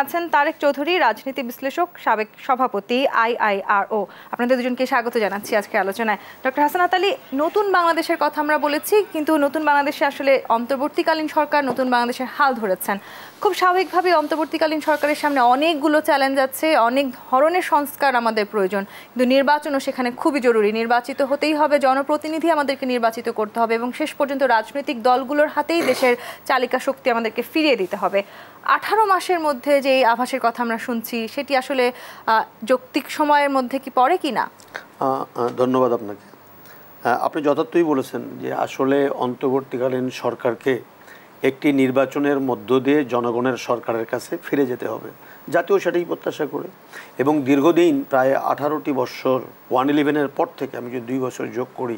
আছেন তারেক চৌধুরী রাজনীতি বিশ্লেষক সাবেক সভাপতি আইআইআরও আপনাদের দুজনকে স্বাগত জানাচ্ছি আজকে আলোচনায় ডক্টর হাসানাত আলী নতুন বাংলাদেশের কথা আমরা বলেছি কিন্তু নতুন বাংলাদেশে আসলে অন্তর্বর্তীকালীন সরকার নতুন বাংলাদেশের হাল ধরেছেন খুব স্বাভাবিকভাবে অন্তর্বর্তীকালীন সরকারের সামনে অনেকগুলো চ্যালেঞ্জ আছে অনেক ধরনের সংস্কার আমাদের প্রয়োজন কিন্তু নির্বাচনও সেখানে খুবই জরুরি নির্বাচিত হতেই হবে জনপ্রতিনিধি আমাদেরকে নির্বাচিত করতে হবে এবং শেষ পর্যন্ত রাজনৈতিক দলগুলোর হাতেই দেশের চালিকা শক্তি আমাদেরকে ফিরিয়ে দিতে হবে আঠারো মাসের মধ্যে যে এই আভাসের কথা আমরা শুনছি সেটি আসলে যৌক্তিক সময়ের মধ্যে কি পড়ে কি না ধন্যবাদ আপনাকে আপনি যথার্থই বলেছেন যে আসলে অন্তর্বর্তীকালীন সরকারকে একটি নির্বাচনের মধ্য দিয়ে জনগণের সরকারের কাছে ফিরে যেতে হবে জাতীয় সেটাই প্রত্যাশা করে এবং দীর্ঘদিন প্রায় আঠারোটি বছর ওয়ান ইলেভেনের পর থেকে আমি যদি দুই বছর যোগ করি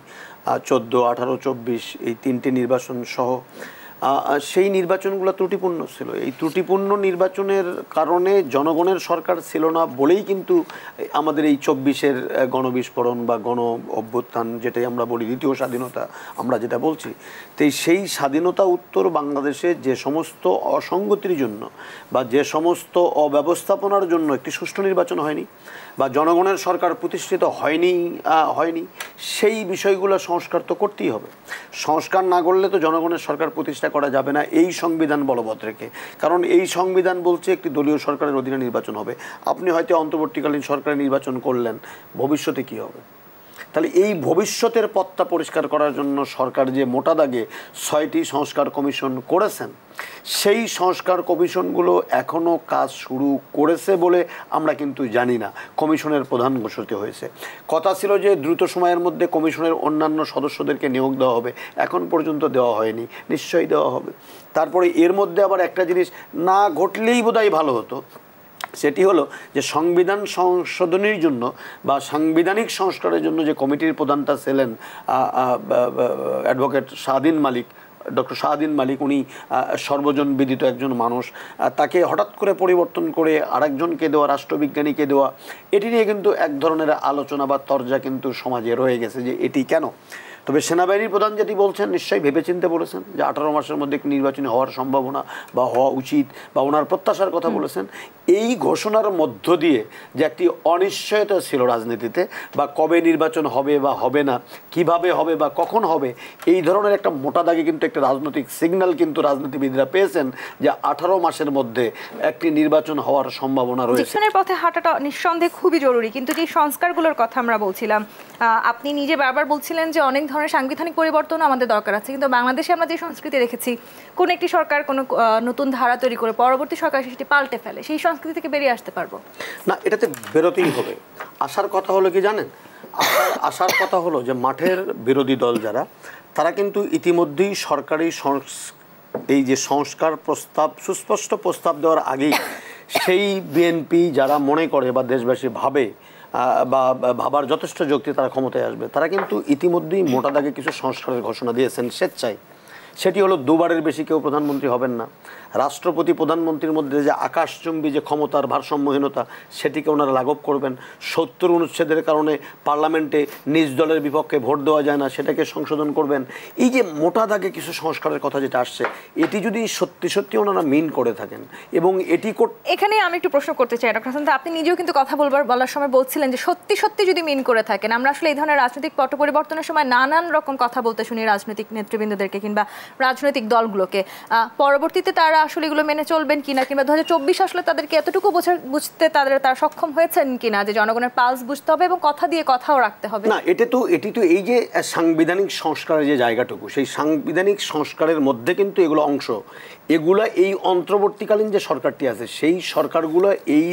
চোদ্দো আঠারো চব্বিশ এই তিনটি নির্বাচন সহ সেই নির্বাচনগুলো ত্রুটিপূর্ণ ছিল এই ত্রুটিপূর্ণ নির্বাচনের কারণে জনগণের সরকার ছিল না বলেই কিন্তু আমাদের এই চব্বিশের গণবিস্ফোরণ বা গণ অভ্যুত্থান যেটাই আমরা বলি দ্বিতীয় স্বাধীনতা আমরা যেটা বলছি তাই সেই স্বাধীনতা উত্তর বাংলাদেশে যে সমস্ত অসঙ্গতির জন্য বা যে সমস্ত অব্যবস্থাপনার জন্য একটি সুষ্ঠু নির্বাচন হয়নি বা জনগণের সরকার প্রতিষ্ঠিত হয়নি হয়নি সেই বিষয়গুলো সংস্কার তো করতেই হবে সংস্কার না করলে তো জনগণের সরকার প্রতিষ্ঠা করা যাবে না এই সংবিধান বলবৎ রেখে কারণ এই সংবিধান বলছে একটি দলীয় সরকারের অধীনে নির্বাচন হবে আপনি হয়তো অন্তর্বর্তীকালীন সরকারে নির্বাচন করলেন ভবিষ্যতে কি হবে তাহলে এই ভবিষ্যতের পথটা পরিষ্কার করার জন্য সরকার যে মোটা দাগে ছয়টি সংস্কার কমিশন করেছেন সেই সংস্কার কমিশনগুলো এখনও কাজ শুরু করেছে বলে আমরা কিন্তু জানি না কমিশনের প্রধান ঘোষিত হয়েছে কথা ছিল যে দ্রুত সময়ের মধ্যে কমিশনের অন্যান্য সদস্যদেরকে নিয়োগ দেওয়া হবে এখন পর্যন্ত দেওয়া হয়নি নিশ্চয়ই দেওয়া হবে তারপরে এর মধ্যে আবার একটা জিনিস না ঘটলেই বোধহয় ভালো হতো সেটি হলো যে সংবিধান সংশোধনের জন্য বা সাংবিধানিক সংস্কারের জন্য যে কমিটির প্রধানটা ছিলেন অ্যাডভোকেট স্বাধীন মালিক ডক্টর শাহদিন মালিক উনি সর্বজন বিদিত একজন মানুষ তাকে হঠাৎ করে পরিবর্তন করে আরেকজনকে দেওয়া রাষ্ট্রবিজ্ঞানীকে দেওয়া এটি নিয়ে কিন্তু এক ধরনের আলোচনা বা তর্জা কিন্তু সমাজে রয়ে গেছে যে এটি কেন তবে সেনাবাহিনীর প্রধান যেটি বলছেন নিশ্চয়ই ভেবেচিন্তে বলেছেন যে আঠারো মাসের মধ্যে একটি নির্বাচনী হওয়ার সম্ভাবনা বা হওয়া উচিত বা ওনার প্রত্যাশার কথা বলেছেন এই ঘোষণার মধ্য দিয়ে যে একটি অনিশ্চয়তা ছিল রাজনীতিতে বা কবে নির্বাচন হবে বা হবে না কিভাবে হবে বা কখন হবে এই ধরনের একটা মোটা দাগে কিন্তু একটা রাজনৈতিক সিগন্যাল কিন্তু রাজনীতিবিদরা পেয়েছেন যে আঠারো মাসের মধ্যে একটি নির্বাচন হওয়ার সম্ভাবনা রয়েছে পথে হাঁটাটা নিঃসন্দেহে খুবই জরুরি কিন্তু যে সংস্কারগুলোর কথা আমরা বলছিলাম আপনি নিজে বারবার বলছিলেন যে অনেক ধরনের সাংবিধানিক পরিবর্তন আমাদের দরকার আছে কিন্তু বাংলাদেশে আমরা যে সংস্কৃতি দেখেছি কোন একটি সরকার কোনো নতুন ধারা তৈরি করে পরবর্তী সরকার সেটি পাল্টে ফেলে সেই সংস্কৃতি থেকে বেরিয়ে আসতে পারবো না এটাতে বেরোতেই হবে আসার কথা হলো কি জানেন আসার কথা হলো যে মাঠের বিরোধী দল যারা তারা কিন্তু ইতিমধ্যেই সরকারি এই যে সংস্কার প্রস্তাব সুস্পষ্ট প্রস্তাব দেওয়ার আগেই সেই বিএনপি যারা মনে করে বা দেশবাসী ভাবে বা ভাবার যথেষ্ট যুক্তি তারা ক্ষমতায় আসবে তারা কিন্তু ইতিমধ্যেই মোটা দাগে কিছু সংস্কারের ঘোষণা দিয়েছেন স্বেচ্ছায় সেটি হলো দুবারের বেশি কেউ প্রধানমন্ত্রী হবেন না রাষ্ট্রপতি প্রধানমন্ত্রীর মধ্যে যে আকাশচুম্বী যে ক্ষমতার ভারসাম্যহীনতা সেটিকে ওনারা লাঘব করবেন সত্তর অনুচ্ছেদের কারণে পার্লামেন্টে নিজ দলের বিপক্ষে ভোট দেওয়া যায় না সেটাকে সংশোধন করবেন এই যে মোটা দাগে কিছু সংস্কারের কথা যেটা আসছে এটি যদি সত্যি সত্যি ওনারা মিন করে থাকেন এবং এটি এখানে আমি একটু প্রশ্ন করতে চাই ডক্টর হাসান আপনি নিজেও কিন্তু কথা বলবার বলার সময় বলছিলেন যে সত্যি সত্যি যদি মিন করে থাকেন আমরা আসলে এই ধরনের রাজনৈতিক পট পরিবর্তনের সময় নানান রকম কথা বলতে শুনি রাজনৈতিক নেতৃবৃন্দদেরকে কিংবা রাজনৈতিক দলগুলোকে পরবর্তীতে তারা আসলে এগুলো মেনে চলবেন কিনা কিংবা দু আসলে তাদেরকে এতটুকু বুঝতে তাদের তারা সক্ষম হয়েছেন কিনা যে জনগণের পালস বুঝতে হবে এবং কথা দিয়ে কথাও রাখতে হবে না এটা তো এটি তো এই যে সাংবিধানিক সংস্কারের যে জায়গাটুকু সেই সাংবিধানিক সংস্কারের মধ্যে কিন্তু এগুলো অংশ এগুলা এই অন্তর্বর্তীকালীন যে সরকারটি আছে সেই সরকারগুলো এই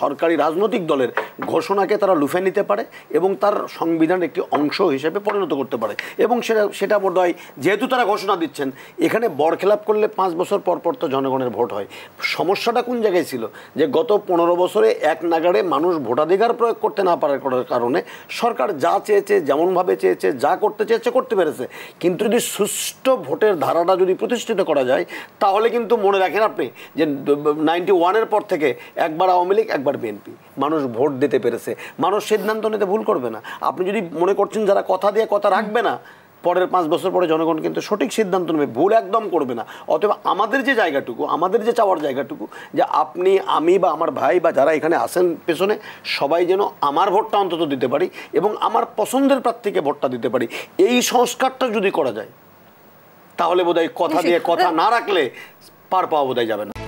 সরকারি রাজনৈতিক দলের ঘোষণাকে তারা লুফে নিতে পারে এবং তার সংবিধানের একটি অংশ হিসেবে পরিণত করতে পারে এবং সেটা সেটা বোধ হয় যেহেতু তারা ঘোষণা দিচ্ছেন এখানে বরখেলাপ করলে পাঁচ বছর পর পর তো জনগণের ভোট হয় সমস্যাটা কোন জায়গায় ছিল যে গত পনেরো বছরে এক নাগাড়ে মানুষ ভোটাধিকার প্রয়োগ করতে না পারার কারণে সরকার যা চেয়েছে যেমনভাবে চেয়েছে যা করতে চেয়েছে করতে পেরেছে কিন্তু যদি সুষ্ঠু ভোটের ধারাটা যদি প্রতিষ্ঠিত করা যায় তাহলে কিন্তু মনে রাখেন আপনি যে নাইনটি ওয়ানের পর থেকে একবার আওয়ামী লীগ একবার বিএনপি মানুষ ভোট দিতে পেরেছে মানুষ সিদ্ধান্ত নিতে ভুল করবে না আপনি যদি মনে করছেন যারা কথা দিয়ে কথা রাখবে না পরের পাঁচ বছর পরে জনগণ কিন্তু সঠিক সিদ্ধান্ত নেবে ভুল একদম করবে না অতএব আমাদের যে জায়গাটুকু আমাদের যে চাওয়ার জায়গাটুকু যে আপনি আমি বা আমার ভাই বা যারা এখানে আসেন পেছনে সবাই যেন আমার ভোটটা অন্তত দিতে পারি এবং আমার পছন্দের প্রার্থীকে ভোটটা দিতে পারি এই সংস্কারটা যদি করা যায় তাহলে বোধহয় কথা হ্যাঁ, দিয়ে কথা না রাখলে পার পাওয়া বোধহয় যাবে না